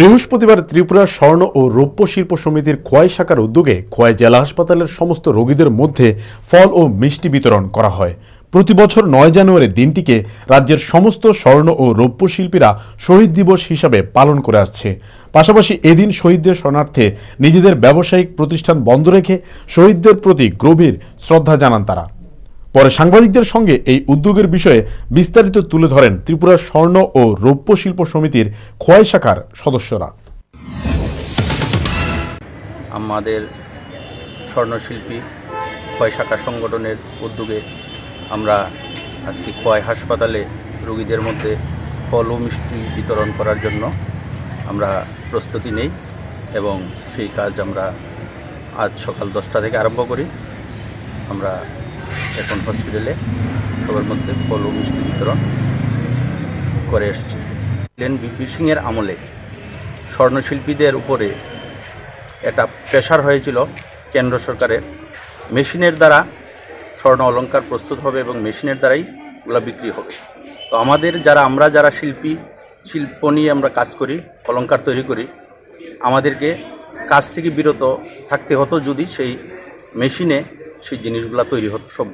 বৃহস্পতিবার ত্রিপুরা স্বর্ণ ও রৌপ্য শিল্প সমিতির খোয়াই শাখার উদ্যোগে খোয়াই জেলা হাসপাতালের সমস্ত রোগীদের মধ্যে ফল ও মিষ্টি বিতরণ করা হয় প্রতি বছর নয় জানুয়ারি দিনটিকে রাজ্যের সমস্ত স্বর্ণ ও রৌপ্য শিল্পীরা শহীদ দিবস হিসাবে পালন করে আসছে পাশাপাশি এদিন শহীদদের শরণার্থে নিজেদের ব্যবসায়িক প্রতিষ্ঠান বন্ধ রেখে শহীদদের প্রতি গভীর শ্রদ্ধা জানান তারা পরে সাংবাদিকদের সঙ্গে এই উদ্যোগের বিষয়ে বিস্তারিত তুলে ধরেন ত্রিপুরা স্বর্ণ ও রৌপ্য শিল্প সমিতির খোয়াই শাখার সদস্যরা আমাদের স্বর্ণশিল্পী খোয়াই শাখা সংগঠনের উদ্যোগে আমরা আজকে খোয়াই হাসপাতালে রোগীদের মধ্যে ফল ও মিষ্টি বিতরণ করার জন্য আমরা প্রস্তুতি নেই এবং সেই কাজ আমরা আজ সকাল দশটা থেকে আরম্ভ করি আমরা এখন হসপিটালে সবার মধ্যে ফল ও মিষ্টি বিতরণ করে এসছে ছিলেন বিপি সিংয়ের আমলে স্বর্ণশিল্পীদের উপরে এটা প্রেশার হয়েছিল কেন্দ্র সরকারের মেশিনের দ্বারা স্বর্ণ অলঙ্কার প্রস্তুত হবে এবং মেশিনের দ্বারাই ওগুলো বিক্রি হবে তো আমাদের যারা আমরা যারা শিল্পী শিল্প নিয়ে আমরা কাজ করি অলঙ্কার তৈরি করি আমাদেরকে কাজ থেকে বিরত থাকতে হতো যদি সেই মেশিনে সেই জিনিসগুলো তৈরি হতো সব